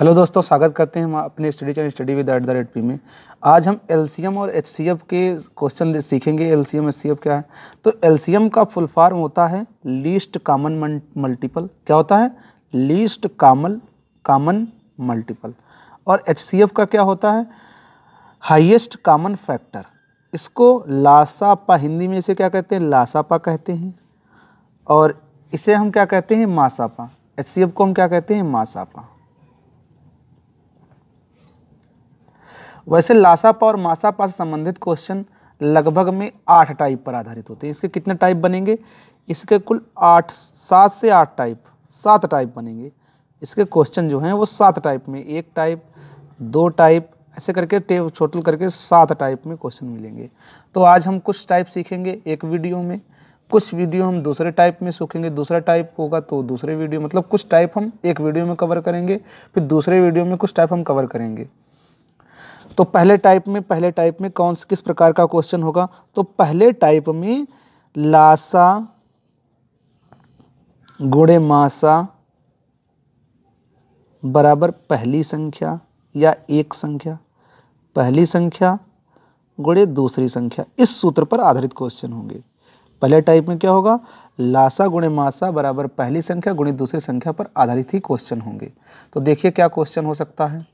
hello दोस्तों स्वागत करते हैं हम अपने study channel study with at the rate P में आज हम एल और एच के क्वेश्चन सीखेंगे एलसीएम एच क्या है तो एल का फुल फॉर्म होता है लीस्ट कामन मल्टीपल क्या होता है लीस्ट कामन कामन मल्टीपल और एच का क्या होता है हाईएस्ट कामन फैक्टर इसको लासापा हिंदी में इसे क्या कहते हैं लासापा कहते हैं और इसे हम क्या कहते हैं मासापा एच को हम क्या कहते हैं मासापा वैसे लासापा और मासापा से संबंधित क्वेश्चन लगभग में आठ टाइप पर आधारित होते हैं इसके कितने टाइप बनेंगे इसके कुल आठ सात से आठ टाइप सात टाइप बनेंगे इसके क्वेश्चन जो हैं वो सात टाइप में एक टाइप दो टाइप ऐसे करके टेब छोटल करके सात टाइप में क्वेश्चन मिलेंगे तो आज हम कुछ टाइप सीखेंगे एक वीडियो में कुछ वीडियो हम दूसरे टाइप में सीखेंगे दूसरा टाइप होगा तो दूसरे वीडियो मतलब कुछ टाइप हम एक वीडियो में कवर करेंगे फिर दूसरे वीडियो में कुछ टाइप हम कवर करेंगे तो पहले टाइप में पहले टाइप में कौन से किस प्रकार का क्वेश्चन होगा तो पहले टाइप में लासा गुणे मासा बराबर पहली संख्या या एक संख्या पहली संख्या गुणे दूसरी संख्या इस सूत्र पर आधारित क्वेश्चन होंगे पहले टाइप में क्या होगा लासा गुणे मासा बराबर पहली संख्या गुणे दूसरी संख्या पर आधारित ही क्वेश्चन होंगे तो देखिए क्या क्वेश्चन हो सकता है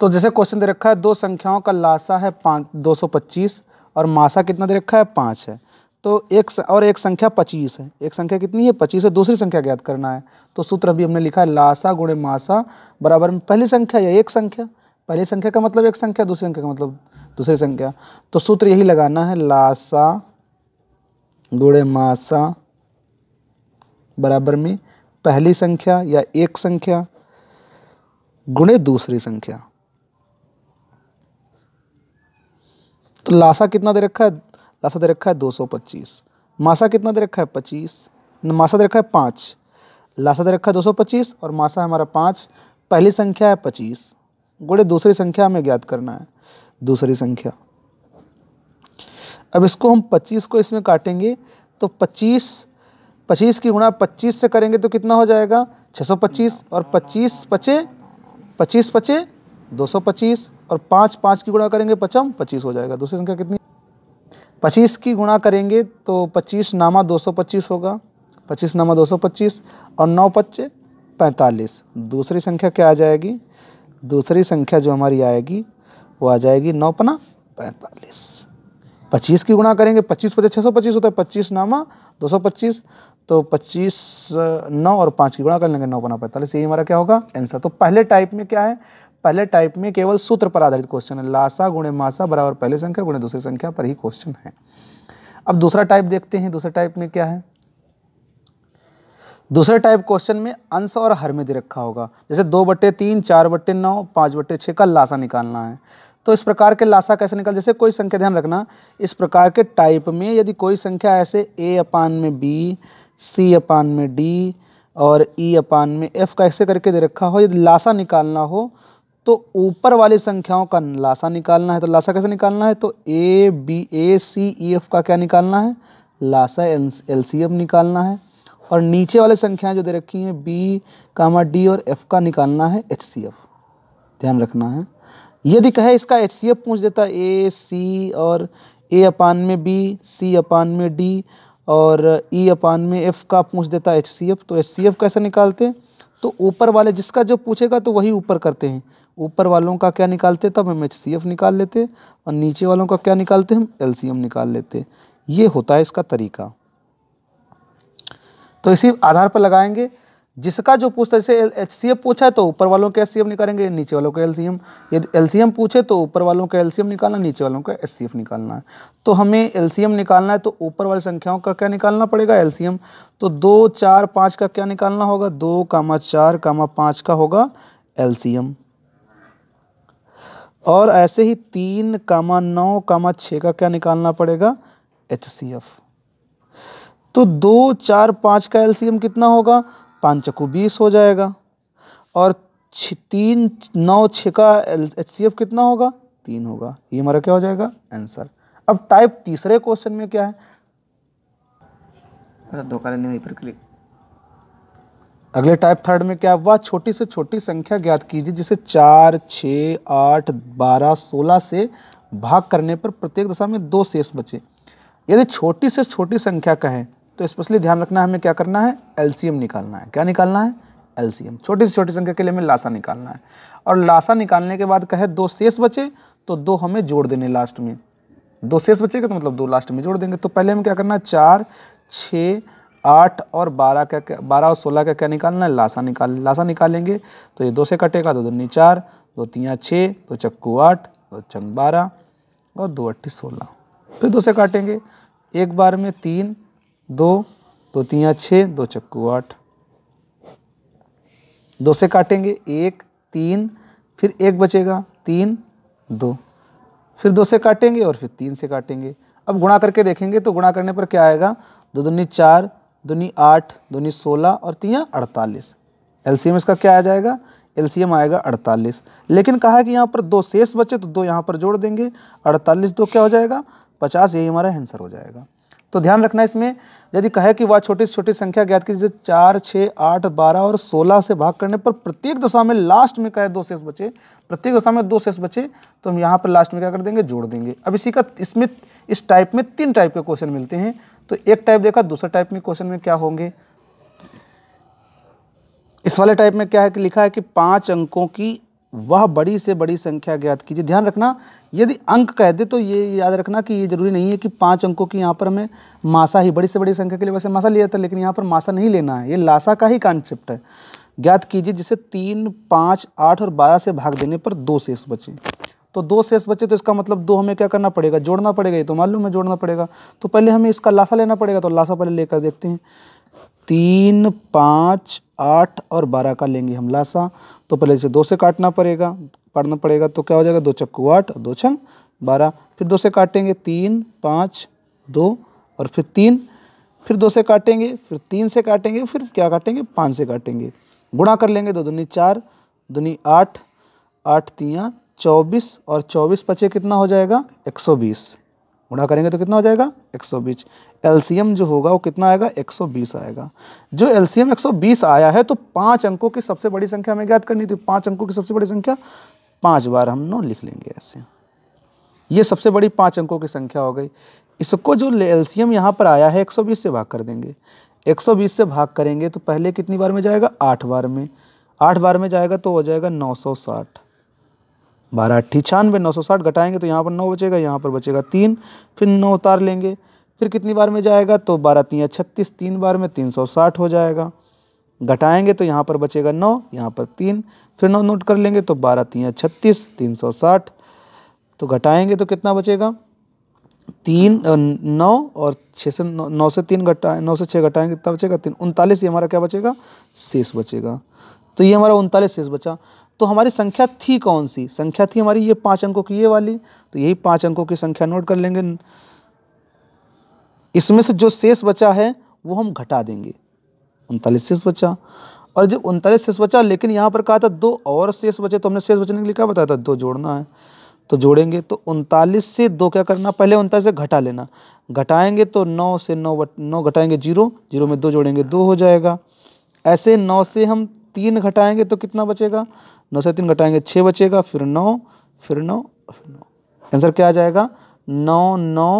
तो जैसे क्वेश्चन दे रखा है दो संख्याओं का लासा है पाँच दो सौ पच्चीस और मासा कितना दे रखा है पाँच है तो एक और एक संख्या पच्चीस है एक संख्या कितनी है पच्चीस है दूसरी संख्या ज्ञात करना है तो सूत्र अभी हमने लिखा है लासा गुणे मासा बराबर में पहली संख्या या एक संख्या पहली संख्या का मतलब एक संख्या दूसरी संख्या का मतलब दूसरी संख्या तो सूत्र यही लगाना है लासा गुणे मासा बराबर में पहली संख्या या एक संख्या गुणे दूसरी संख्या तो लासा कितना दे रखा है लासा दे रखा है दो सौ पच्चीस मासा कितना दे रखा है पच्चीस मासा दे रखा है पाँच लासा दे रखा है दो सौ पच्चीस और मासा हमारा पाँच पहली संख्या है पच्चीस गोड़े दूसरी संख्या हमें ज्ञात करना है दूसरी संख्या अब इसको हम पच्चीस को इसमें काटेंगे तो पच्चीस पच्चीस की गुणा पच्चीस से करेंगे तो कितना हो जाएगा 625 और 25 पचे 25 पचे 225 और पाँच पाँच की गुणा करेंगे पचम पच्चीस हो जाएगा दूसरी संख्या कितनी पच्चीस की गुणा करेंगे तो पच्चीस नामा 225 होगा पच्चीस नामा 225 और नौ पच्चे पैंतालीस दूसरी संख्या क्या आ जाएगी दूसरी संख्या जो हमारी आएगी वो आ जाएगी नौ पना पैंतालीस पच्चीस की गुणा करेंगे पच्चीस पचास छः सौ पच्चीस होता है पच्चीस नामा दो सौ पच्चीस तो पच्चीस नौ और पाँच की गुणा कर लेंगे नौ पना पैंतालीस यही हमारा क्या होगा आंसर तो पहले टाइप में क्या है पहले टाइप में केवल सूत्र पर आधारित क्वेश्चन है लासा गुणे मासा बराबर पहले संख्या गुणे दूसरी संख्या पर ही क्वेश्चन है अब दूसरा टाइप देखते हैं दूसरे टाइप में क्या है दूसरे टाइप क्वेश्चन में अंश और हर में दे रखा होगा जैसे दो बट्टे तीन चार बट्टे नौ पाँच बट्टे छः का लाशा निकालना है तो इस प्रकार के लाशा कैसे निकाल जैसे कोई संख्या ध्यान रखना इस प्रकार के टाइप में यदि कोई संख्या ऐसे ए अपान में बी सी अपान में डी और ई e अपान में एफ कैसे करके दे रखा हो यदि लाशा निकालना हो तो ऊपर वाली संख्याओं का लासा निकालना है तो लासा कैसे निकालना है तो A B A C E F का क्या निकालना है लासा एल सी एफ निकालना है और नीचे वाले संख्याएं जो दे रखी हैं बी कामा डी और एफ का निकालना है एच सी एफ ध्यान रखना है यदि कहे इसका एच सी एफ पूछ देता ए सी और ए अपान में बी सी अपान में डी और ई e अपान में एफ का पूछ देता एच सी एफ तो एच सी एफ कैसे निकालते हैं तो ऊपर वाले जिसका जो पूछेगा तो वही ऊपर करते हैं ऊपर वालों का क्या निकालते तब हम एच निकाल लेते और नीचे वालों का क्या निकालते हम एल निकाल लेते ये होता है इसका तरीका तो इसी आधार पर लगाएंगे जिसका जो पूछता है जैसे एच सी एफ पूछा है तो ऊपर वालों का एच सी एफ निकालेंगे नीचे वालों का एल सी एम यदि एल सी एम पूछे तो ऊपर वालों का एल सी एम निकालना नीचे वालों का एच सी एफ निकालना है तो हमें एल सी एम निकालना है तो ऊपर वाली संख्याओं का क्या निकालना पड़ेगा एल सी एम तो दो चार पाँच का क्या निकालना होगा दो कामा चार कामा पाँच का होगा एल सी एम और ऐसे ही तीन कामा नौ कामा छः का क्या निकालना पड़ेगा एच सी एफ तो दो चार पाँच का एलसीएम कितना होगा पाँच चकू बीस हो जाएगा और छ तीन नौ छः का एच सी एफ कितना होगा तीन होगा ये हमारा क्या हो जाएगा आंसर अब टाइप तीसरे क्वेश्चन में क्या है धोखा लेने वहीं पर क्लिक अगले टाइप थर्ड में क्या वह छोटी से छोटी संख्या ज्ञात कीजिए जिसे चार छः आठ बारह सोलह से भाग करने पर प्रत्येक दशा में दो शेष बचे यदि छोटी से छोटी संख्या कहें तो स्पेशली ध्यान रखना है हमें क्या करना है एलसीएम निकालना है क्या निकालना है एलसीएम छोटी से छोटी संख्या के लिए हमें लाशा निकालना है और लाशा निकालने के बाद कहे दो शेष बचे तो दो हमें जोड़ देने लास्ट में दो शेष बचेगा तो मतलब दो लास्ट में जोड़ देंगे तो पहले हमें क्या करना है चार छः आठ और बारह का बारह और सोलह का क्या निकालना है लासा निकाल लासा निकालेंगे तो ये दो से कटेगा दो दुनी चार दो तिया छः दो चक्कू आठ दो चंग बारह और दो अट्ठी सोलह फिर दो से काटेंगे एक बार में तीन दो दो तियाँ छः दो चक्कू आठ दो से काटेंगे एक तीन फिर एक बचेगा तीन दो फिर दो से काटेंगे और फिर तीन से काटेंगे अब गुणा करके देखेंगे तो गुणा करने पर क्या आएगा दो दुनी चार दुनी आठ दुनी सोलह और तियाँ अड़तालीस एलसीएम इसका क्या आ जाएगा एलसीएम आएगा अड़तालीस लेकिन कहा है कि यहाँ पर दो शेष बचे तो दो यहाँ पर जोड़ देंगे अड़तालीस दो क्या हो जाएगा पचास यही हमारा आंसर हो जाएगा तो ध्यान रखना इसमें यदि कहे कि वह छोटी से छोटी संख्या ज्ञात कीजिए चार छः आठ बारह और सोलह से भाग करने पर प्रत्येक दशा में लास्ट में कहे दो शेष बचे प्रत्येक दशा में दो शेष बचे तो हम यहाँ पर लास्ट में क्या कर देंगे जोड़ देंगे अब इसी का इसमें इस टाइप में तीन टाइप के क्वेश्चन मिलते हैं तो एक टाइप देखा दूसरे टाइप में क्वेश्चन में क्या होंगे इस वाले टाइप में क्या है कि लिखा है कि पाँच अंकों की वह बड़ी से बड़ी संख्या ज्ञात कीजिए ध्यान रखना यदि अंक कह दे तो ये याद रखना कि ये जरूरी नहीं है कि पाँच अंकों की यहाँ पर हमें मासा ही बड़ी से बड़ी संख्या के लिए वैसे मासा लिया था लेकिन यहाँ पर मासा नहीं लेना है ये लासा का ही कॉन्सेप्ट है ज्ञात कीजिए जिसे तीन पाँच आठ और बारह से भाग देने पर दो शेष बचे तो दो शेष बचे तो इसका मतलब दो हमें क्या करना पड़ेगा जोड़ना पड़ेगा ये तो मालूम है जोड़ना पड़ेगा तो पहले हमें इसका लासा लेना पड़ेगा तो लासा पहले लेकर देखते हैं तीन पाँच आठ और बारह का लेंगे हम लासा तो पहले इसे दो से काटना पड़ेगा पढ़ना पड़ेगा तो क्या हो जाएगा दो चक्कू आठ और दो छंग बारह फिर दो से काटेंगे तीन पाँच दो और फिर तीन फिर दो से काटेंगे फिर तीन से काटेंगे फिर क्या काटेंगे पाँच से काटेंगे गुणा कर लेंगे दो दुनी चार दुनी आठ आठ तियाँ चौबीस और चौबीस पचे कितना हो जाएगा एक सौ बीस गुणा करेंगे तो कितना हो जाएगा 120 एलसीएम जो होगा वो कितना आएगा 120 आएगा जो एलसीएम 120 आया है तो पांच अंकों की सबसे बड़ी संख्या हमें ज्ञात करनी थी पांच अंकों की सबसे बड़ी संख्या पांच बार हम नौ लिख लेंगे ऐसे ये सबसे बड़ी पांच अंकों की संख्या हो गई इसको जो एलसीएम यहाँ पर आया है 120 से भाग कर देंगे 120 से भाग करेंगे तो पहले कितनी बार में जाएगा आठ बार में आठ बार में जाएगा तो हो जाएगा नौ बारह अट्ठी छियानवे नौ सौ साठ घटाएंगे तो यहाँ पर नौ बचेगा यहाँ पर बचेगा तीन फिर नौ उतार लेंगे फिर कितनी बार में जाएगा तो बारह तीन छत्तीस तीन बार में तीन सौ साठ हो जाएगा घटाएंगे तो यहाँ पर बचेगा नौ यहाँ पर तीन फिर नौ नोट कर लेंगे तो बारह तीन छत्तीस तीन सौ साठ तो घटाएंगे तो कितना बचेगा तीन नौ और छः से नौ, नौ से तीन घटाए नौ से छः घटाएंगे कितना बचेगा तीन उनतालीस ये हमारा क्या बचेगा शेष बचेगा तो ये हमारा उनतालीस शेष बचा तो हमारी संख्या थी कौन सी संख्या थी हमारी ये पांच अंकों की ये वाली तो यही पांच अंकों की संख्या नोट कर लेंगे इसमें से जो शेष बचा है वो हम घटा देंगे उनतालीस शेष बचा और जब उनतालीस शेष बचा लेकिन यहाँ पर कहा था दो और शेष बचे तो हमने शेष बचने के लिए क्या बताया था दो जोड़ना है तो जोड़ेंगे तो उनतालीस से दो क्या करना पहले उनतालीस से घटा लेना घटाएंगे तो नौ से नौ बट नौ घटाएंगे जीरो जीरो में दो जोड़ेंगे दो हो जाएगा ऐसे नौ से हम तीन घटाएंगे तो कितना बचेगा नौ से तीन घटाएंगे छः बचेगा फिर नौ फिर नौ फिर नौ आंसर क्या आ जाएगा नौ नौ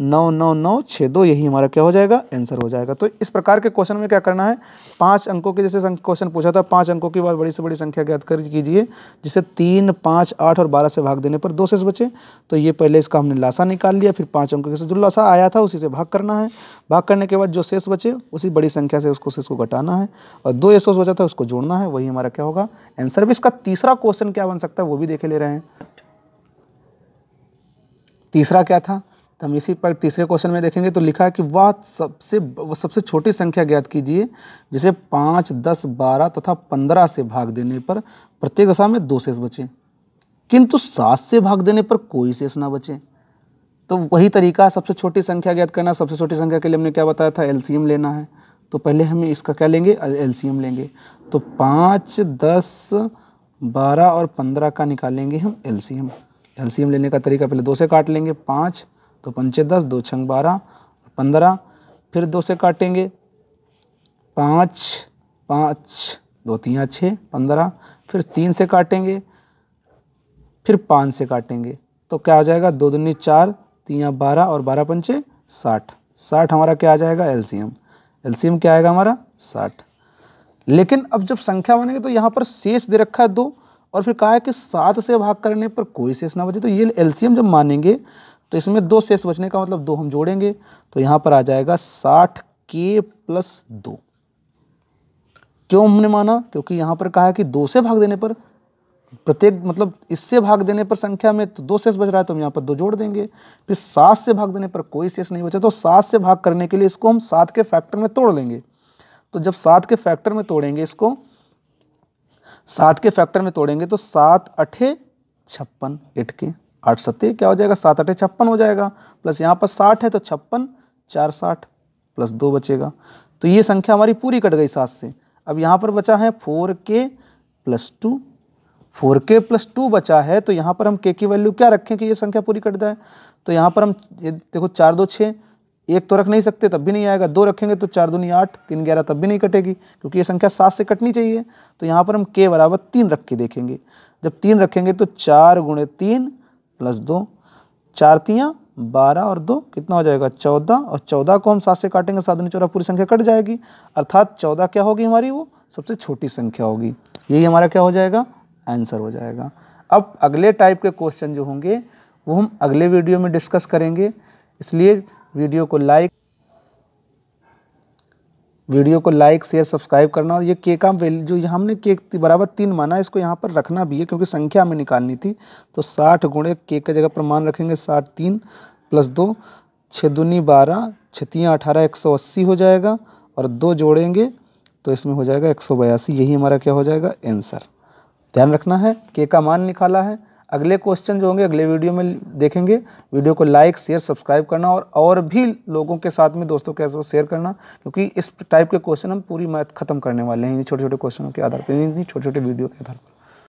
नौ नौ नौ छः दो यही हमारा क्या हो जाएगा आंसर हो जाएगा तो इस प्रकार के क्वेश्चन में क्या करना है पाँच अंकों के जैसे क्वेश्चन पूछा था पाँच अंकों के बाद बड़ी से बड़ी संख्या ज्ञात कर कीजिए जिसे तीन पाँच आठ और बारह से भाग देने पर दो शेष बचे तो ये पहले इसका हमने लाशा निकाल लिया फिर पाँच अंकों के जो लाशा आया था उसी से भाग करना है भाग करने के बाद जो शेष बचे उसी बड़ी संख्या से उसको शेष को घटाना है और दो ये बचा था उसको जोड़ना है वही हमारा क्या होगा आंसर भी इसका तीसरा क्वेश्चन क्या बन सकता है वो भी देखे ले रहे हैं तीसरा क्या था तो हम इसी पर तीसरे क्वेश्चन में देखेंगे तो लिखा है कि वह सबसे वह सबसे छोटी संख्या ज्ञात कीजिए जिसे पाँच दस बारह तथा पंद्रह से भाग देने पर प्रत्येक दशा में दो शेष बचे किंतु सात से भाग देने पर कोई शेष ना बचे तो वही तरीका सबसे छोटी संख्या ज्ञात करना सबसे छोटी संख्या के लिए हमने क्या बताया था एलसीएम लेना है तो पहले हम इसका क्या लेंगे एलसीएम लेंगे तो पाँच दस बारह और पंद्रह का निकालेंगे हम एलसीएम एलसीएम लेने का तरीका पहले दो से काट लेंगे पाँच दो तो पंचे दस दो छंग बारह पंद्रह फिर दो से काटेंगे पाँच पाँच दो तीन छः पंद्रह फिर तीन से काटेंगे फिर पाँच से काटेंगे तो क्या आ जाएगा दो दुनी चार तिया बारह और बारह पंचे साठ साठ हमारा क्या आ जाएगा एलसीएम एलसीएम क्या आएगा हमारा साठ लेकिन अब जब संख्या बनेंगे तो यहाँ पर शेष दे रखा है दो और फिर कहा है कि सात से भाग करने पर कोई शेष ना बचे तो ये एलसीएम जब मानेंगे तो इसमें दो शेष बचने का मतलब दो हम जोड़ेंगे तो यहाँ पर आ जाएगा साठ के प्लस दो क्यों हमने माना क्योंकि यहाँ पर कहा कि दो से भाग देने पर प्रत्येक मतलब इससे भाग देने पर संख्या में तो दो शेष बच रहा है तो हम यहाँ पर दो जोड़ देंगे फिर सात से भाग देने पर कोई शेष नहीं बचा तो सात से भाग करने के लिए इसको हम सात के फैक्टर में तोड़ लेंगे तो जब सात के फैक्टर में तोड़ेंगे इसको सात के फैक्टर में तोड़ेंगे तो सात अठे छप्पन एट के आठ सत्य क्या हो जाएगा सात आठे छप्पन हो जाएगा प्लस यहाँ पर साठ है तो छप्पन चार साठ प्लस दो बचेगा तो ये संख्या हमारी पूरी कट गई सात से अब यहाँ पर बचा है फोर के प्लस टू फोर के प्लस टू बचा है तो यहाँ पर हम के की वैल्यू क्या रखें कि ये संख्या पूरी कट जाए तो यहाँ पर हम देखो चार दो छः एक तो रख नहीं सकते तब भी नहीं आएगा दो रखेंगे तो चार दूनी आठ तीन ग्यारह तब भी नहीं कटेगी क्योंकि ये संख्या सात से कटनी चाहिए तो यहाँ पर हम के बराबर तीन रख के देखेंगे जब तीन रखेंगे तो चार गुणे तीन प्लस दो चार बारह और दो कितना हो जाएगा चौदह और चौदह को हम सात से काटेंगे सात चौरा चौदह पूरी संख्या कट जाएगी अर्थात चौदह क्या होगी हमारी वो सबसे छोटी संख्या होगी यही हमारा क्या हो जाएगा आंसर हो जाएगा अब अगले टाइप के क्वेश्चन जो होंगे वो हम अगले वीडियो में डिस्कस करेंगे इसलिए वीडियो को लाइक वीडियो को लाइक शेयर सब्सक्राइब करना और ये के का वैल्यू जो हमने के बराबर तीन माना इसको यहाँ पर रखना भी है क्योंकि संख्या हमें निकालनी थी तो साठ गुणे के का जगह पर मान रखेंगे साठ तीन प्लस दो छः दूनी बारह छतियाँ अठारह एक सौ अस्सी हो जाएगा और दो जोड़ेंगे तो इसमें हो जाएगा एक सौ बयासी यही हमारा क्या हो जाएगा एंसर ध्यान रखना है के का मान निकाला है अगले क्वेश्चन जो होंगे अगले वीडियो में देखेंगे वीडियो को लाइक शेयर सब्सक्राइब करना और और भी लोगों के साथ में दोस्तों के साथ शेयर करना क्योंकि इस टाइप के क्वेश्चन हम पूरी मैथ खत्म करने वाले हैं इन छोटे छोटे क्वेश्चनों के आधार पर इन छोटे छोटे वीडियो के आधार पर